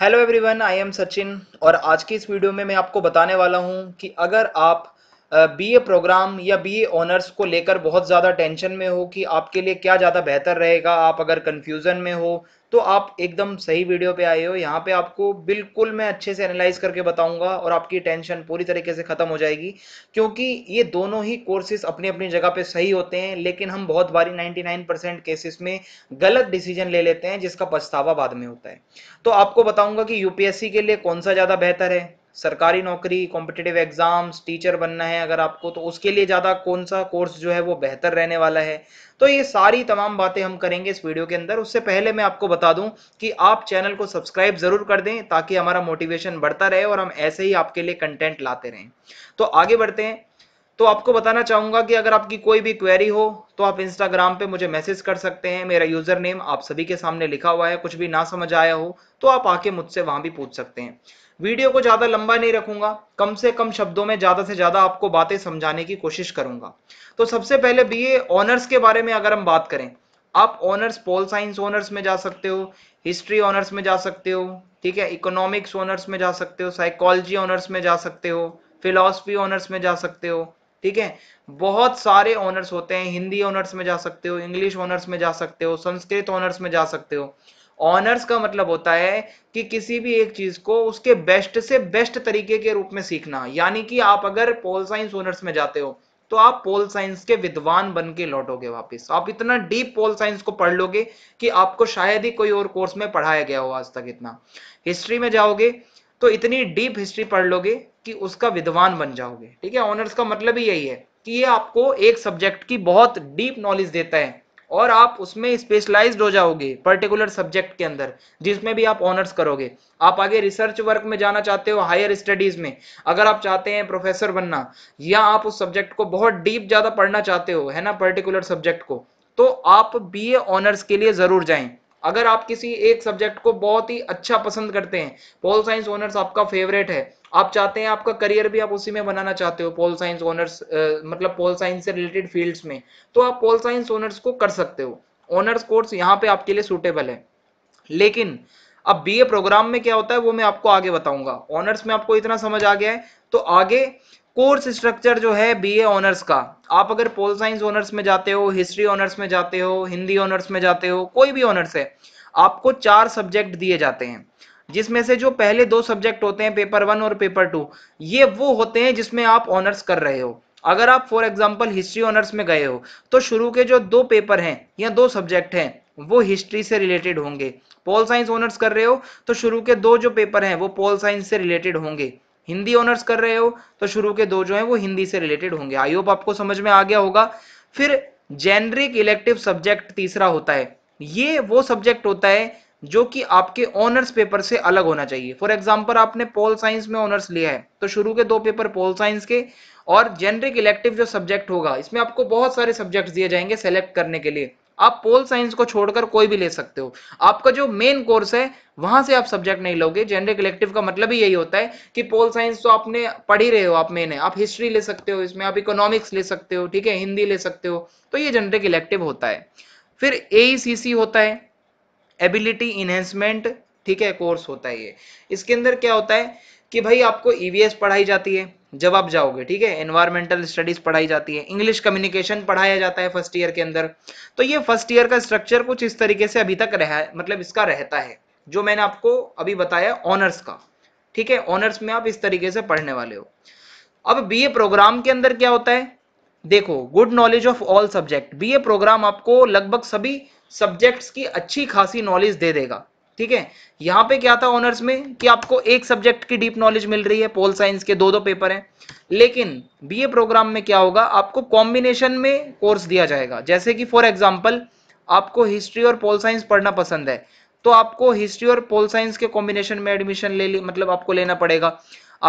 hello everyone I am Sachin और आज की इस वीडियो में मैं आपको बताने वाला हूं कि अगर आप बीए प्रोग्राम या बीए ऑनर्स को लेकर बहुत ज़्यादा टेंशन में हो कि आपके लिए क्या ज़्यादा बेहतर रहेगा आप अगर कन्फ्यूज़न में हो तो आप एकदम सही वीडियो पे आए हो यहाँ पे आपको बिल्कुल मैं अच्छे से एनालाइज करके बताऊंगा और आपकी टेंशन पूरी तरीके से ख़त्म हो जाएगी क्योंकि ये दोनों ही कोर्सेज अपनी अपनी जगह पे सही होते हैं लेकिन हम बहुत बारी 99 परसेंट केसेस में गलत डिसीजन ले लेते हैं जिसका पछतावा बाद में होता है तो आपको बताऊंगा कि यूपीएससी के लिए कौन सा ज़्यादा बेहतर है सरकारी नौकरी कॉम्पिटेटिव एग्ज़ाम्स टीचर बनना है अगर आपको तो उसके लिए ज़्यादा कौन सा कोर्स जो है वो बेहतर रहने वाला है तो ये सारी तमाम बातें हम करेंगे इस वीडियो के अंदर उससे पहले मैं आपको बता दूं कि आप चैनल को सब्सक्राइब ज़रूर कर दें ताकि हमारा मोटिवेशन बढ़ता रहे और हम ऐसे ही आपके लिए कंटेंट लाते रहें तो आगे बढ़ते हैं तो आपको बताना चाहूँगा कि अगर आपकी कोई भी क्वेरी हो तो आप इंस्टाग्राम पे मुझे मैसेज कर सकते हैं मेरा यूज़र नेम आप सभी के सामने लिखा हुआ है कुछ भी ना समझ आया हो तो आप आके मुझसे वहाँ भी पूछ सकते हैं वीडियो को ज्यादा लंबा नहीं रखूंगा कम से कम शब्दों में ज्यादा से ज्यादा आपको बातें समझाने की कोशिश करूंगा तो सबसे पहले बीए ऑनर्स के बारे में अगर हम बात करें आप ऑनर्स पोल साइंस ऑनर्स में जा सकते हो हिस्ट्री ऑनर्स में जा सकते हो ठीक है इकोनॉमिक्स ऑनर्स में जा सकते हो साइकोलॉजी ऑनर्स में जा सकते हो फिलॉसफी ऑनर्स में जा सकते हो ठीक है बहुत सारे ऑनर्स होते हैं हिंदी ऑनर्स में जा सकते हो इंग्लिश ऑनर्स में जा सकते हो संस्कृत ऑनर्स में जा सकते हो ऑनर्स का मतलब होता है कि किसी भी एक चीज को उसके बेस्ट से बेस्ट तरीके के रूप में सीखना यानी कि आप अगर पोल साइंस ऑनर्स में जाते हो तो आप पोल साइंस के विद्वान बन के लौटोगे वापस आप इतना डीप पोल साइंस को पढ़ लोगे कि आपको शायद ही कोई और कोर्स में पढ़ाया गया हो आज तक इतना हिस्ट्री में जाओगे तो इतनी डीप हिस्ट्री पढ़ लोगे कि उसका विद्वान बन जाओगे ठीक है ऑनर्स का मतलब ही यही है कि ये आपको एक सब्जेक्ट की बहुत डीप नॉलेज देता है और आप उसमें स्पेशलाइज्ड हो जाओगे पर्टिकुलर सब्जेक्ट के अंदर जिसमें भी आप ऑनर्स करोगे आप आगे रिसर्च वर्क में जाना चाहते हो हायर स्टडीज में अगर आप चाहते हैं प्रोफेसर बनना या आप उस सब्जेक्ट को बहुत डीप ज़्यादा पढ़ना चाहते हो है ना पर्टिकुलर सब्जेक्ट को तो आप ए ऑनर्स के लिए ज़रूर जाएं अगर आप किसी एक सब्जेक्ट को बहुत ही अच्छा पसंद करते हैं पोल साइंस ऑनर्स आपका फेवरेट है आप चाहते हैं आपका करियर भी आप उसी में बनाना चाहते हो पोल साइंस ऑनर्स मतलब पोल साइंस से रिलेटेड फील्ड्स में तो आप पोल साइंस ऑनर्स को कर सकते हो ऑनर्स कोर्स यहाँ पे आपके लिए सुटेबल है लेकिन अब बीए प्रोग्राम में क्या होता है वो मैं आपको आगे बताऊंगा ऑनर्स में आपको इतना समझ आ गया है तो आगे कोर्स स्ट्रक्चर जो है बीए ऑनर्स का आप अगर पोल साइंस ऑनर्स में जाते हो हिस्ट्री ऑनर्स में जाते हो हिंदी ऑनर्स में जाते हो कोई भी ऑनर्स है आपको चार सब्जेक्ट दिए जाते हैं जिसमें से जो पहले दो सब्जेक्ट होते हैं पेपर वन और पेपर टू ये वो होते हैं जिसमें आप ऑनर्स कर रहे हो अगर आप फॉर एग्जाम्पल हिस्ट्री ऑनर्स में गए हो तो शुरू के जो दो पेपर हैं या दो सब्जेक्ट हैं वो हिस्ट्री से रिलेटेड होंगे पोल साइंस ऑनर्स कर रहे हो तो शुरू के दो जो पेपर हैं वो पोल साइंस से रिलेटेड होंगे हिंदी ऑनर्स कर रहे हो तो शुरू के दो जो है वो हिंदी से रिलेटेड होंगे आई होप आपको समझ में आ गया होगा फिर जेनरिक इलेक्टिव सब्जेक्ट तीसरा होता है ये वो सब्जेक्ट होता है जो कि आपके ऑनर्स पेपर से अलग होना चाहिए फॉर एग्जाम्पल आपने पोल साइंस में ऑनर्स लिया है तो शुरू के दो पेपर पोल साइंस के और जेनरिक इलेक्टिव जो सब्जेक्ट होगा इसमें आपको बहुत सारे सब्जेक्ट दिए जाएंगे सेलेक्ट करने के लिए आप पोल साइंस को छोड़कर कोई भी ले सकते हो आपका जो मेन कोर्स है वहां से आप सब्जेक्ट नहीं लोगे जेनरिक इलेक्टिव का मतलब ही यही होता है कि पोल साइंस तो आपने पढ़ ही रहे हो आप मेन है आप हिस्ट्री ले सकते हो इसमें आप इकोनॉमिक्स ले सकते हो ठीक है हिंदी ले सकते हो तो ये जेनरिक इलेक्टिव होता है फिर ए e होता है एबिलिटी इन्हेंसमेंट ठीक है कोर्स होता है ये इसके अंदर क्या होता है कि भाई आपको ईवीएस e पढ़ाई जाती है जब आप जाओगे ठीक है एनवायरमेंटल स्टडीज पढ़ाई जाती है इंग्लिश कम्युनिकेशन पढ़ाया जाता है फर्स्ट ईयर के अंदर तो ये फर्स्ट ईयर का स्ट्रक्चर कुछ इस तरीके से अभी तक रहा है मतलब इसका रहता है जो मैंने आपको अभी बताया ऑनर्स का ठीक है ऑनर्स में आप इस तरीके से पढ़ने वाले हो अब बी प्रोग्राम के अंदर क्या होता है देखो good knowledge of all subject B programme आपको लगभग सभी सब्जेक्ट्स की अच्छी खासी नॉलेज दे देगा ठीक है यहाँ पे क्या था ऑनर्स में कि आपको एक सब्जेक्ट की डीप नॉलेज मिल रही है पोल साइंस के दो दो पेपर हैं लेकिन बीए प्रोग्राम में क्या होगा आपको कॉम्बिनेशन में कोर्स दिया जाएगा जैसे कि फॉर एग्जाम्पल आपको हिस्ट्री और पोल साइंस पढ़ना पसंद है तो आपको हिस्ट्री और पोल साइंस के कॉम्बिनेशन में एडमिशन ले मतलब आपको लेना पड़ेगा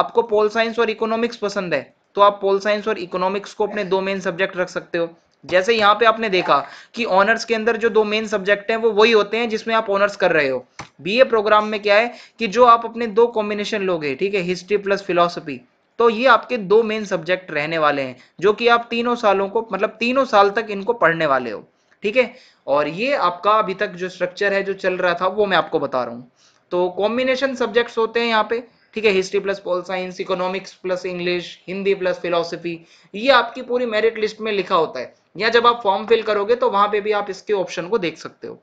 आपको पोल साइंस और इकोनॉमिक्स पसंद है तो आप पोल साइंस और इकोनॉमिक्स को अपने दो मेन सब्जेक्ट रख सकते हो जैसे यहाँ पे आपने देखा कि ऑनर्स के अंदर जो दो मेन सब्जेक्ट हैं वो वही होते हैं जिसमें आप ऑनर्स कर रहे हो बीए प्रोग्राम में क्या है कि जो आप अपने दो कॉम्बिनेशन लोगे ठीक है हिस्ट्री प्लस फिलोसफी तो ये आपके दो मेन सब्जेक्ट रहने वाले हैं जो कि आप तीनों सालों को मतलब तीनों साल तक इनको पढ़ने वाले हो ठीक है और ये आपका अभी तक जो स्ट्रक्चर है जो चल रहा था वो मैं आपको बता रहा हूँ तो कॉम्बिनेशन सब्जेक्ट्स होते हैं यहाँ पे ठीक है history plus pol science economics plus English Hindi plus philosophy ये आपकी पूरी मेरिट लिस्ट में लिखा होता है या जब आप फॉर्म फिल करोगे तो वहां पे भी आप इसके ऑप्शन को देख सकते हो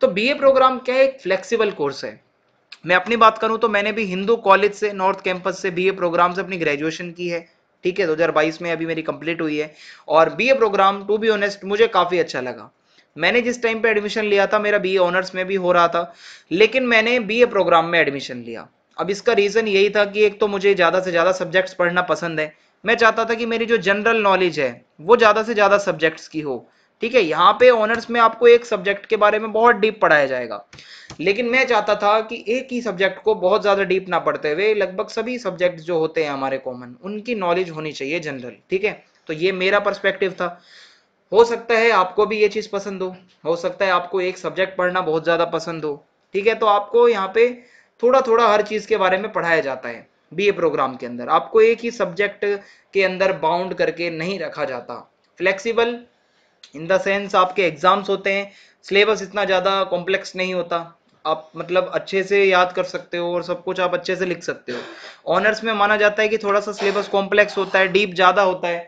तो बीए प्रोग्राम क्या है एक फ्लेक्सिबल कोर्स है मैं अपनी बात करूं तो मैंने भी हिंदू कॉलेज से नॉर्थ कैंपस से बीए प्रोग्राम से अपनी ग्रेजुएशन की है ठीक है 2022 में अभी मेरी कंप्लीट हुई है और BA programme to be honest मुझे काफ़ी अच्छा लगा मैंने जिस टाइम पे एडमिशन लिया था मेरा बीए ऑनर्स में भी हो रहा था लेकिन मैंने बीए प्रोग्राम में एडमिशन लिया अब इसका रीज़न यही था कि एक तो मुझे ज़्यादा से ज़्यादा सब्जेक्ट्स पढ़ना पसंद है मैं चाहता था कि मेरी जो जनरल नॉलेज है वो ज़्यादा से ज़्यादा सब्जेक्ट्स की हो ठीक है यहाँ पे ऑनर्स में आपको एक सब्जेक्ट के बारे में बहुत डीप पढ़ाया जाएगा लेकिन मैं चाहता था कि एक ही सब्जेक्ट को बहुत ज़्यादा डीप ना पढ़ते हुए लगभग सभी सब्जेक्ट जो होते हैं हमारे कॉमन उनकी नॉलेज होनी चाहिए जनरल ठीक है तो ये मेरा पर्सपेक्टिव था हो सकता है आपको भी ये चीज़ पसंद हो हो सकता है आपको एक सब्जेक्ट पढ़ना बहुत ज़्यादा पसंद हो ठीक है तो आपको यहाँ पे थोड़ा थोड़ा हर चीज के बारे में पढ़ाया जाता है बीए प्रोग्राम के अंदर आपको एक ही सब्जेक्ट के अंदर बाउंड करके नहीं रखा जाता फ्लेक्सिबल इन द सेंस आपके एग्जाम्स होते हैं सिलेबस इतना ज़्यादा कॉम्प्लेक्स नहीं होता आप मतलब अच्छे से याद कर सकते हो और सब कुछ आप अच्छे से लिख सकते हो ऑनर्स में माना जाता है कि थोड़ा सा सिलेबस कॉम्प्लेक्स होता है डीप ज़्यादा होता है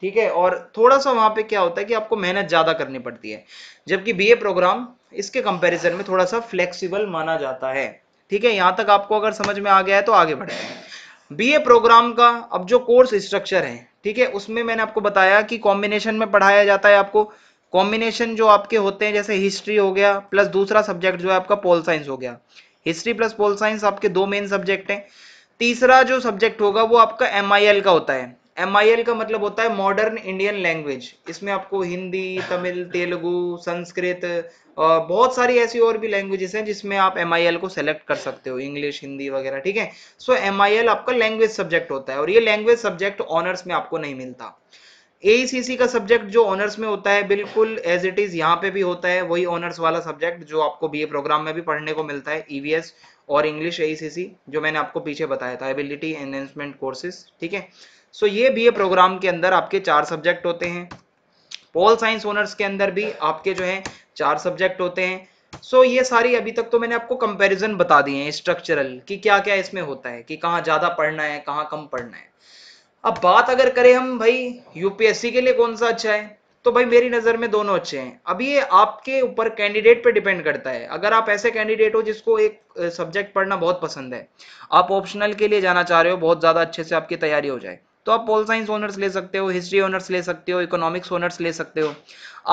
ठीक है और थोड़ा सा वहां पे क्या होता है कि आपको मेहनत ज़्यादा करनी पड़ती है जबकि बीए प्रोग्राम इसके कंपैरिजन में थोड़ा सा फ्लेक्सिबल माना जाता है ठीक है यहाँ तक आपको अगर समझ में आ गया है तो आगे बढ़े बीए प्रोग्राम का अब जो कोर्स स्ट्रक्चर है ठीक है उसमें मैंने आपको बताया कि कॉम्बिनेशन में पढ़ाया जाता है आपको कॉम्बिनेशन जो आपके होते हैं जैसे हिस्ट्री हो गया प्लस दूसरा सब्जेक्ट जो है आपका पोल साइंस हो गया हिस्ट्री प्लस पोल साइंस आपके दो मेन सब्जेक्ट हैं तीसरा जो सब्जेक्ट होगा वो आपका एम का होता है एम का मतलब होता है मॉडर्न इंडियन लैंग्वेज इसमें आपको हिंदी तमिल तेलुगु संस्कृत बहुत सारी ऐसी और भी लैंग्वेजेस हैं जिसमें आप एम को सेलेक्ट कर सकते हो इंग्लिश हिंदी वगैरह ठीक है सो एम आपका लैंग्वेज सब्जेक्ट होता है और ये लैंग्वेज सब्जेक्ट ऑनर्स में आपको नहीं मिलता ए e का सब्जेक्ट जो ऑनर्स में होता है बिल्कुल एज इट इज यहाँ पे भी होता है वही ऑनर्स वाला सब्जेक्ट जो आपको बी प्रोग्राम में भी पढ़ने को मिलता है ईवीएस e और इंग्लिश ए e जो मैंने आपको पीछे बताया था एबिलिटी एनहेंसमेंट कोर्सेज ठीक है सो ये बी प्रोग्राम के अंदर आपके चार सब्जेक्ट होते हैं पॉल साइंस ओनर्स के अंदर भी आपके जो है चार सब्जेक्ट होते हैं सो so, ये सारी अभी तक तो मैंने आपको कंपैरिजन बता दिए हैं स्ट्रक्चरल कि क्या क्या इसमें होता है कि कहाँ ज़्यादा पढ़ना है कहाँ कम पढ़ना है अब बात अगर करें हम भाई यूपीएससी के लिए कौन सा अच्छा है तो भाई मेरी नज़र में दोनों अच्छे हैं अब ये आपके ऊपर कैंडिडेट पे डिपेंड करता है अगर आप ऐसे कैंडिडेट हो जिसको एक सब्जेक्ट पढ़ना बहुत पसंद है आप ऑप्शनल के लिए जाना चाह रहे हो बहुत ज़्यादा अच्छे से आपकी तैयारी हो जाए तो आप पोल साइंस ऑनर्स ले सकते हो हिस्ट्री ऑनर्स ले सकते हो इकोनॉमिक्स ऑनर्स ले सकते हो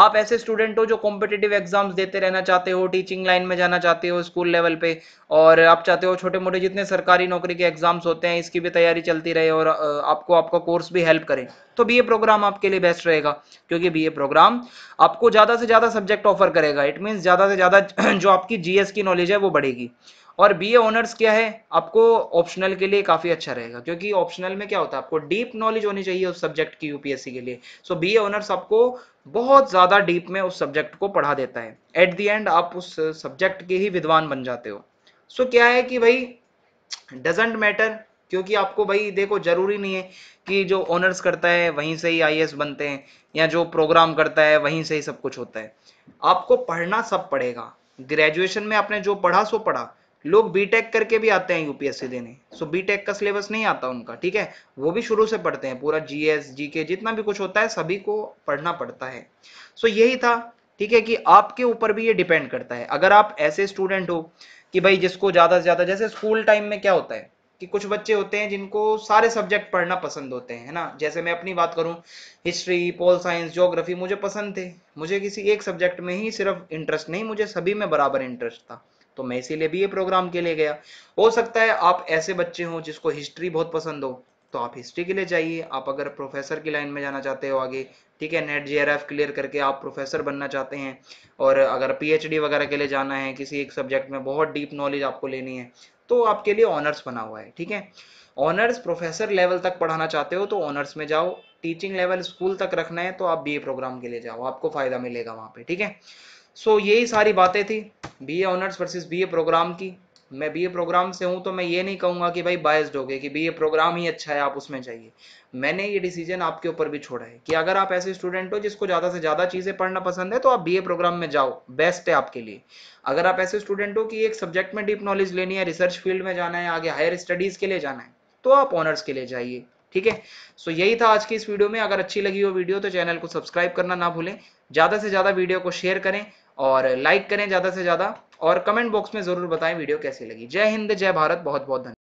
आप ऐसे स्टूडेंट हो जो कॉम्पिटेटिव एग्जाम्स देते रहना चाहते हो टीचिंग लाइन में जाना चाहते हो स्कूल लेवल पे और आप चाहते हो छोटे मोटे जितने सरकारी नौकरी के एग्जाम्स होते हैं इसकी भी तैयारी चलती रहे और आपको आपका कोर्स भी हेल्प करें तो बी प्रोग्राम आपके लिए बेस्ट रहेगा क्योंकि बी प्रोग्राम आपको ज़्यादा से ज़्यादा सब्जेक्ट ऑफर करेगा इट मीन्स ज़्यादा से ज़्यादा जो आपकी जीएस की नॉलेज है वो बढ़ेगी और बी ऑनर्स क्या है आपको ऑप्शनल के लिए काफ़ी अच्छा रहेगा क्योंकि ऑप्शनल में क्या होता है आपको डीप नॉलेज होनी चाहिए उस सब्जेक्ट की यूपीएससी के लिए सो बी ऑनर्स आपको बहुत ज़्यादा डीप में उस सब्जेक्ट को पढ़ा देता है एट दी एंड आप उस सब्जेक्ट के ही विद्वान बन जाते हो सो so, क्या है कि भाई डजेंट मैटर क्योंकि आपको भाई देखो जरूरी नहीं है कि जो ऑनर्स करता है वहीं से ही आई बनते हैं या जो प्रोग्राम करता है वहीं से ही सब कुछ होता है आपको पढ़ना सब पड़ेगा ग्रेजुएशन में आपने जो पढ़ा सो पढ़ा लोग बीटेक करके भी आते हैं यूपीएससी देने सो बीटेक का सिलेबस नहीं आता उनका ठीक है वो भी शुरू से पढ़ते हैं पूरा जीएस जीके जितना भी कुछ होता है सभी को पढ़ना पड़ता है सो यही था ठीक है कि आपके ऊपर भी ये डिपेंड करता है अगर आप ऐसे स्टूडेंट हो कि भाई जिसको ज़्यादा से ज़्यादा जैसे स्कूल टाइम में क्या होता है कि कुछ बच्चे होते हैं जिनको सारे सब्जेक्ट पढ़ना पसंद होते हैं है ना जैसे मैं अपनी बात करूं हिस्ट्री पोल साइंस ज्योग्राफी मुझे पसंद थे मुझे किसी एक सब्जेक्ट में ही सिर्फ इंटरेस्ट नहीं मुझे सभी में बराबर इंटरेस्ट था तो मैं इसीलिए भी ये प्रोग्राम के लिए गया हो सकता है आप ऐसे बच्चे हों जिसको हिस्ट्री बहुत पसंद हो तो आप हिस्ट्री के लिए जाइए आप अगर प्रोफेसर की लाइन में जाना चाहते हो आगे ठीक है नेट जे क्लियर करके आप प्रोफेसर बनना चाहते हैं और अगर पीएचडी वगैरह के लिए जाना है किसी एक सब्जेक्ट में बहुत डीप नॉलेज आपको लेनी है तो आपके लिए ऑनर्स बना हुआ है ठीक है ऑनर्स प्रोफेसर लेवल तक पढ़ाना चाहते हो तो ऑनर्स में जाओ टीचिंग लेवल स्कूल तक रखना है तो आप बी प्रोग्राम के लिए जाओ आपको फ़ायदा मिलेगा वहाँ पर ठीक है सो so, यही सारी बातें थी B A honours versus B A programme की मैं बी ए प्रोग्राम से हूँ तो मैं ये नहीं कहूँगा कि भाई बायस्ड हो गए कि बी ए प्रोग्राम ही अच्छा है आप उसमें जाइए मैंने ये डिसीजन आपके ऊपर भी छोड़ा है कि अगर आप ऐसे स्टूडेंट हो जिसको ज़्यादा से ज़्यादा चीज़ें पढ़ना पसंद है तो आप बी ए प्रोग्राम में जाओ बेस्ट है आपके लिए अगर आप ऐसे स्टूडेंट हो कि एक सब्जेक्ट में डीप नॉलेज लेनी है रिसर्च फील्ड में जाना है आगे हायर स्टडीज़ के लिए जाना है तो आप ऑनर्स के लिए जाइए ठीक है सो यही था आज की इस वीडियो में अगर अच्छी लगी हो वीडियो तो चैनल को सब्सक्राइब करना ना भूलें ज़्यादा से ज़्यादा वीडियो को शेयर करें और लाइक करें ज़्यादा से ज़्यादा और कमेंट बॉक्स में ज़रूर बताएं वीडियो कैसी लगी जय हिंद जय भारत बहुत बहुत धन्यवाद